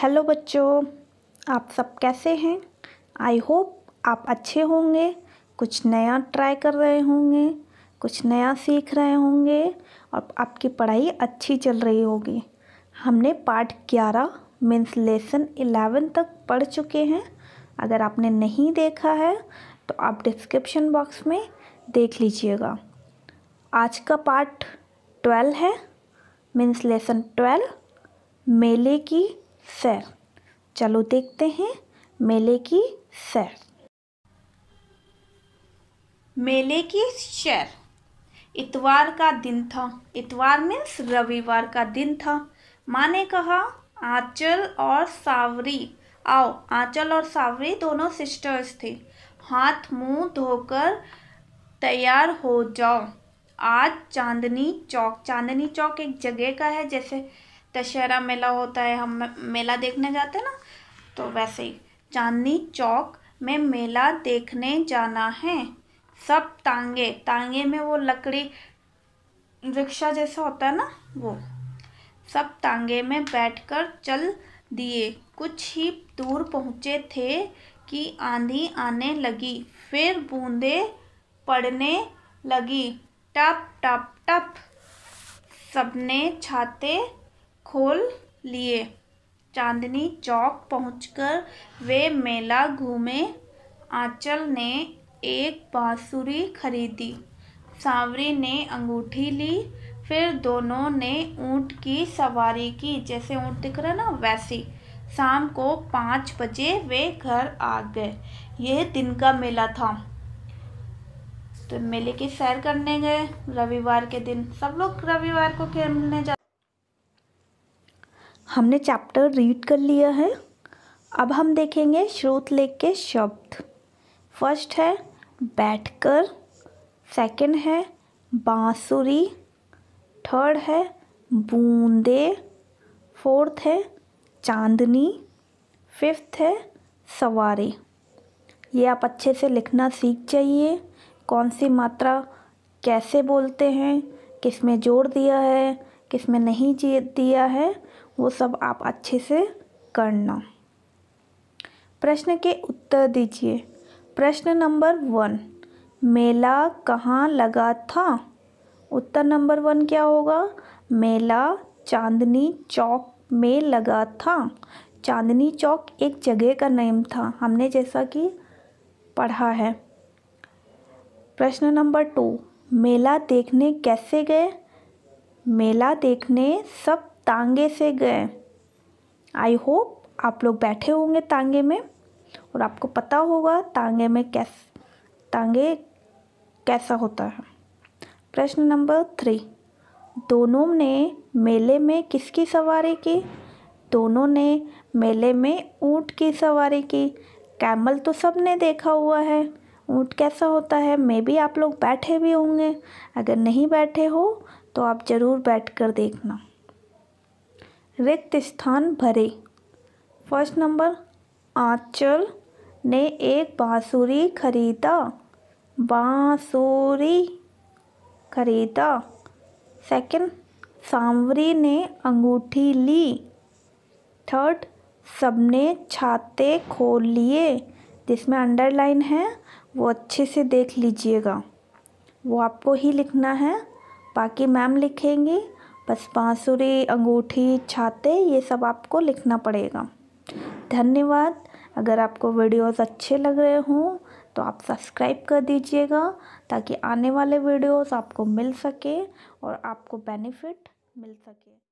hello बच्चों आप सब कैसे हैं आई होप आप अच्छे होंगे कुछ नया ट्राई कर रहे होंगे कुछ नया सीख रहे होंगे और आपकी पढ़ाई अच्छी चल रही होगी हमने पार्ट ग्यारह मीन्स लेसन इलेवन तक पढ़ चुके हैं अगर आपने नहीं देखा है तो आप डिस्क्रिप्शन बॉक्स में देख लीजिएगा आज का पार्ट ट्वेल्व है मीन्स लेसन ट्वेल्व मेले की सैर चलो देखते हैं मेले की सैर मेले की शैर इतवार का दिन था इतवार मीन्स रविवार का दिन था माँ ने कहा आंचल और सावरी आओ आंचल और सावरी दोनों सिस्टर्स थे हाथ मुंह धोकर तैयार हो जाओ आज चांदनी चौक चांदनी चौक एक जगह का है जैसे दशहरा मेला होता है हम मेला देखने जाते हैं ना तो वैसे ही चांदनी चौक में मेला देखने जाना है सब तांगे तांगे में वो लकड़ी रिक्शा जैसा होता है ना वो सब तांगे में बैठकर चल दिए कुछ ही दूर पहुँचे थे कि आंधी आने लगी फिर बूंदे पड़ने लगी टप टप टप सबने छाते खोल लिए चांदनी चौक पहुंचकर वे मेला घूमे आंचल ने एक बाँसुरी खरीदी सांवरी ने अंगूठी ली फिर दोनों ने ऊँट की सवारी की जैसे ऊँट दिख रहा ना वैसी शाम को पाँच बजे वे घर आ गए यह दिन का मेला था तो मेले की सैर करने गए रविवार के दिन सब लोग रविवार को खेलने जा हमने चैप्टर रीड कर लिया है अब हम देखेंगे श्रोत लेख के शब्द फर्स्ट है बैठकर सेकंड है बांसुरी थर्ड है बूंदे फोर्थ है चांदनी फिफ्थ है सवारी ये आप अच्छे से लिखना सीख जाइए कौन सी मात्रा कैसे बोलते हैं किस में जोड़ दिया है किस में नहीं दिया है वो सब आप अच्छे से करना प्रश्न के उत्तर दीजिए प्रश्न नंबर वन मेला कहाँ लगा था उत्तर नंबर वन क्या होगा मेला चांदनी चौक में लगा था चांदनी चौक एक जगह का नेम था हमने जैसा कि पढ़ा है प्रश्न नंबर टू मेला देखने कैसे गए मेला देखने सब तांगे से गए आई होप आप लोग बैठे होंगे तांगे में और आपको पता होगा तांगे में कैस तांगे कैसा होता है प्रश्न नंबर थ्री दोनों ने मेले में किसकी सवारी की दोनों ने मेले में ऊँट की सवारी की कैमल तो सब ने देखा हुआ है ऊँट कैसा होता है मे भी आप लोग बैठे भी होंगे अगर नहीं बैठे हो तो आप ज़रूर बैठ कर देखना रिक्त स्थान भरे फर्स्ट नंबर आंचल ने एक बाँसुरी खरीदा बाँसुरी खरीदा सेकंड सांवरी ने अंगूठी ली थर्ड सबने छाते खोल लिए जिसमें अंडरलाइन है वो अच्छे से देख लीजिएगा वो आपको ही लिखना है बाकी मैम लिखेंगी बस बाँसुरी अंगूठी छाते ये सब आपको लिखना पड़ेगा धन्यवाद अगर आपको वीडियोस अच्छे लग रहे हों तो आप सब्सक्राइब कर दीजिएगा ताकि आने वाले वीडियोस आपको मिल सके और आपको बेनिफिट मिल सके